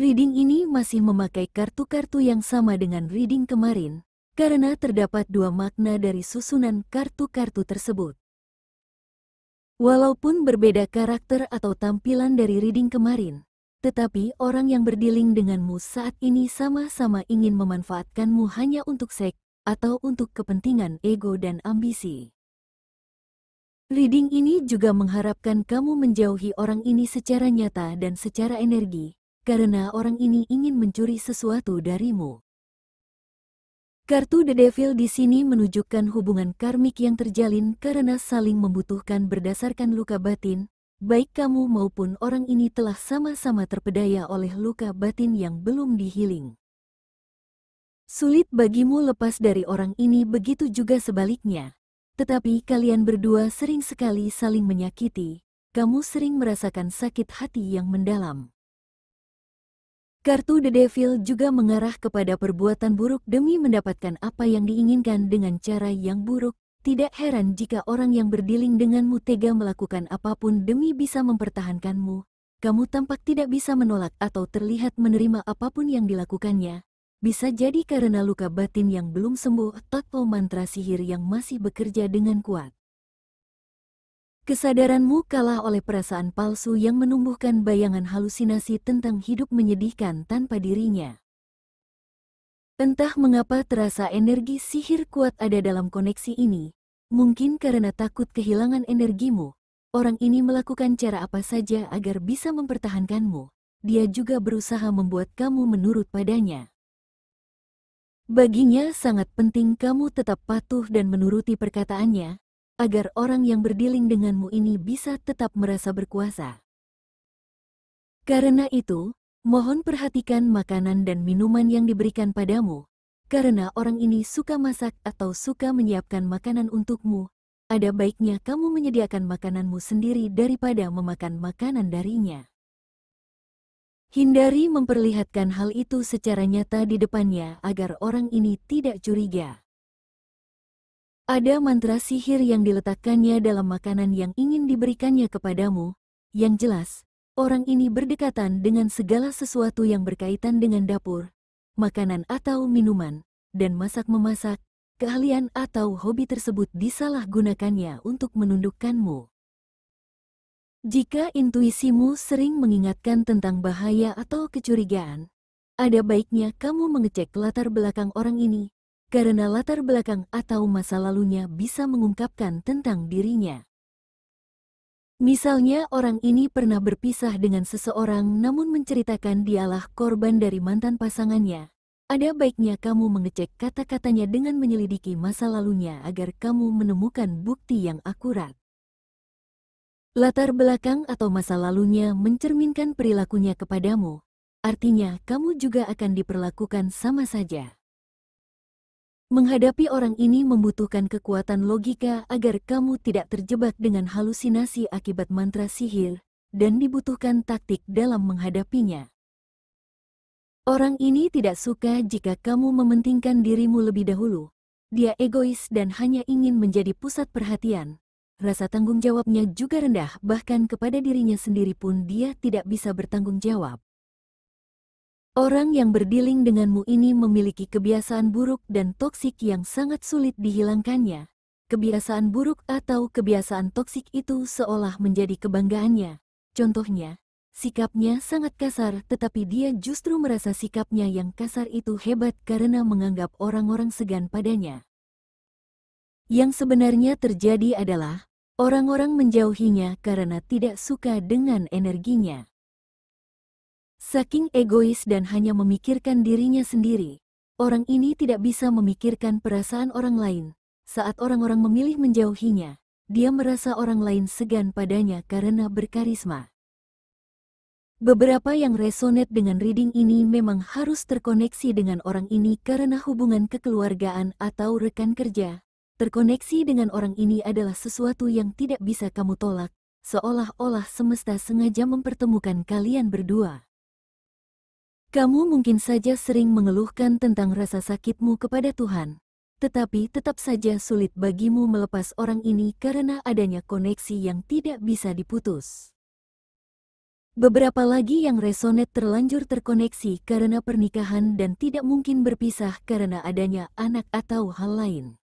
reading ini masih memakai kartu-kartu yang sama dengan reading kemarin, karena terdapat dua makna dari susunan kartu-kartu tersebut. Walaupun berbeda karakter atau tampilan dari reading kemarin, tetapi orang yang berdiling denganmu saat ini sama-sama ingin memanfaatkanmu hanya untuk seks atau untuk kepentingan ego dan ambisi. Reading ini juga mengharapkan kamu menjauhi orang ini secara nyata dan secara energi, karena orang ini ingin mencuri sesuatu darimu. Kartu The Devil di sini menunjukkan hubungan karmik yang terjalin karena saling membutuhkan berdasarkan luka batin, baik kamu maupun orang ini telah sama-sama terpedaya oleh luka batin yang belum dihiling. Sulit bagimu lepas dari orang ini begitu juga sebaliknya. Tetapi kalian berdua sering sekali saling menyakiti, kamu sering merasakan sakit hati yang mendalam. Kartu The Devil juga mengarah kepada perbuatan buruk demi mendapatkan apa yang diinginkan dengan cara yang buruk. Tidak heran jika orang yang berdiling denganmu tega melakukan apapun demi bisa mempertahankanmu. Kamu tampak tidak bisa menolak atau terlihat menerima apapun yang dilakukannya. Bisa jadi karena luka batin yang belum sembuh atau mantra sihir yang masih bekerja dengan kuat. Kesadaranmu kalah oleh perasaan palsu yang menumbuhkan bayangan halusinasi tentang hidup menyedihkan tanpa dirinya. Entah mengapa terasa energi sihir kuat ada dalam koneksi ini. Mungkin karena takut kehilangan energimu, orang ini melakukan cara apa saja agar bisa mempertahankanmu. Dia juga berusaha membuat kamu menurut padanya. Baginya sangat penting kamu tetap patuh dan menuruti perkataannya, agar orang yang berdiling denganmu ini bisa tetap merasa berkuasa. Karena itu, mohon perhatikan makanan dan minuman yang diberikan padamu, karena orang ini suka masak atau suka menyiapkan makanan untukmu. Ada baiknya kamu menyediakan makananmu sendiri daripada memakan makanan darinya. Hindari memperlihatkan hal itu secara nyata di depannya agar orang ini tidak curiga. Ada mantra sihir yang diletakkannya dalam makanan yang ingin diberikannya kepadamu. Yang jelas, orang ini berdekatan dengan segala sesuatu yang berkaitan dengan dapur, makanan atau minuman, dan masak-memasak, keahlian atau hobi tersebut disalahgunakannya untuk menundukkanmu. Jika intuisimu sering mengingatkan tentang bahaya atau kecurigaan, ada baiknya kamu mengecek latar belakang orang ini karena latar belakang atau masa lalunya bisa mengungkapkan tentang dirinya. Misalnya orang ini pernah berpisah dengan seseorang namun menceritakan dialah korban dari mantan pasangannya. Ada baiknya kamu mengecek kata-katanya dengan menyelidiki masa lalunya agar kamu menemukan bukti yang akurat. Latar belakang atau masa lalunya mencerminkan perilakunya kepadamu, artinya kamu juga akan diperlakukan sama saja. Menghadapi orang ini membutuhkan kekuatan logika agar kamu tidak terjebak dengan halusinasi akibat mantra sihir, dan dibutuhkan taktik dalam menghadapinya. Orang ini tidak suka jika kamu mementingkan dirimu lebih dahulu. Dia egois dan hanya ingin menjadi pusat perhatian. Rasa tanggung jawabnya juga rendah, bahkan kepada dirinya sendiri pun dia tidak bisa bertanggung jawab. Orang yang berdiling denganmu ini memiliki kebiasaan buruk dan toksik yang sangat sulit dihilangkannya. Kebiasaan buruk atau kebiasaan toksik itu seolah menjadi kebanggaannya. Contohnya, sikapnya sangat kasar tetapi dia justru merasa sikapnya yang kasar itu hebat karena menganggap orang-orang segan padanya. Yang sebenarnya terjadi adalah orang-orang menjauhinya karena tidak suka dengan energinya. Saking egois dan hanya memikirkan dirinya sendiri, orang ini tidak bisa memikirkan perasaan orang lain. Saat orang-orang memilih menjauhinya, dia merasa orang lain segan padanya karena berkarisma. Beberapa yang resonate dengan reading ini memang harus terkoneksi dengan orang ini karena hubungan kekeluargaan atau rekan kerja. Terkoneksi dengan orang ini adalah sesuatu yang tidak bisa kamu tolak, seolah-olah semesta sengaja mempertemukan kalian berdua. Kamu mungkin saja sering mengeluhkan tentang rasa sakitmu kepada Tuhan, tetapi tetap saja sulit bagimu melepas orang ini karena adanya koneksi yang tidak bisa diputus. Beberapa lagi yang resonet terlanjur terkoneksi karena pernikahan dan tidak mungkin berpisah karena adanya anak atau hal lain.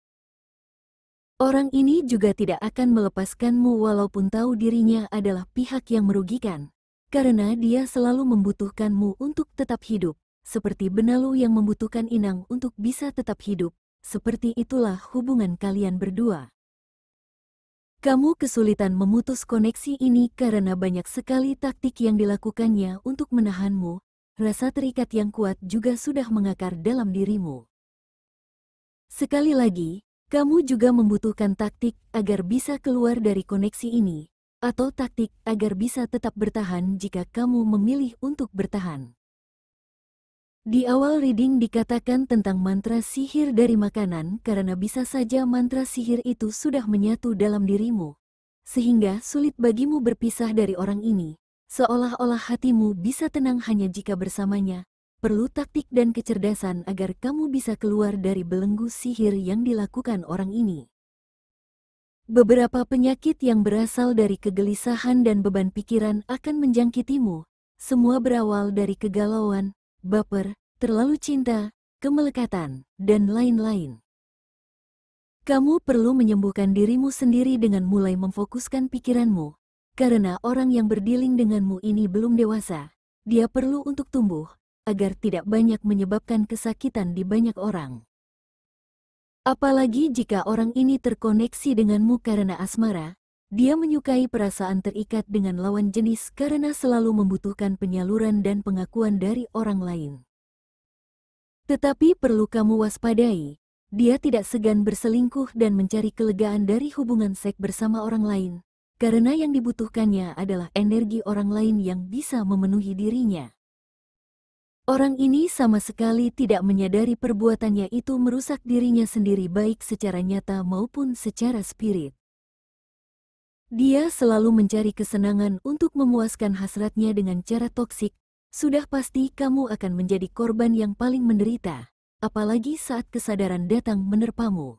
Orang ini juga tidak akan melepaskanmu walaupun tahu dirinya adalah pihak yang merugikan, karena dia selalu membutuhkanmu untuk tetap hidup, seperti benalu yang membutuhkan inang untuk bisa tetap hidup. Seperti itulah hubungan kalian berdua. Kamu kesulitan memutus koneksi ini karena banyak sekali taktik yang dilakukannya untuk menahanmu. Rasa terikat yang kuat juga sudah mengakar dalam dirimu. Sekali lagi, kamu juga membutuhkan taktik agar bisa keluar dari koneksi ini, atau taktik agar bisa tetap bertahan jika kamu memilih untuk bertahan. Di awal reading dikatakan tentang mantra sihir dari makanan karena bisa saja mantra sihir itu sudah menyatu dalam dirimu, sehingga sulit bagimu berpisah dari orang ini, seolah-olah hatimu bisa tenang hanya jika bersamanya, perlu taktik dan kecerdasan agar kamu bisa keluar dari belenggu sihir yang dilakukan orang ini. Beberapa penyakit yang berasal dari kegelisahan dan beban pikiran akan menjangkitimu. Semua berawal dari kegalauan, baper, terlalu cinta, kemelekatan, dan lain-lain. Kamu perlu menyembuhkan dirimu sendiri dengan mulai memfokuskan pikiranmu. Karena orang yang berdiling denganmu ini belum dewasa, dia perlu untuk tumbuh, agar tidak banyak menyebabkan kesakitan di banyak orang. Apalagi jika orang ini terkoneksi denganmu karena asmara, dia menyukai perasaan terikat dengan lawan jenis karena selalu membutuhkan penyaluran dan pengakuan dari orang lain. Tetapi perlu kamu waspadai, dia tidak segan berselingkuh dan mencari kelegaan dari hubungan seks bersama orang lain, karena yang dibutuhkannya adalah energi orang lain yang bisa memenuhi dirinya. Orang ini sama sekali tidak menyadari perbuatannya itu merusak dirinya sendiri baik secara nyata maupun secara spirit. Dia selalu mencari kesenangan untuk memuaskan hasratnya dengan cara toksik, sudah pasti kamu akan menjadi korban yang paling menderita, apalagi saat kesadaran datang menerpamu.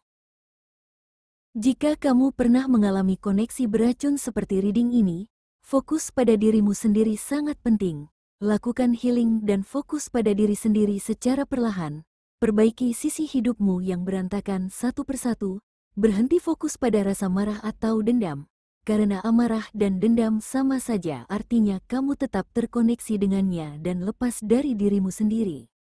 Jika kamu pernah mengalami koneksi beracun seperti reading ini, fokus pada dirimu sendiri sangat penting lakukan healing dan fokus pada diri sendiri secara perlahan. Perbaiki sisi hidupmu yang berantakan satu persatu, berhenti fokus pada rasa marah atau dendam. Karena amarah dan dendam sama saja artinya kamu tetap terkoneksi dengannya dan lepas dari dirimu sendiri.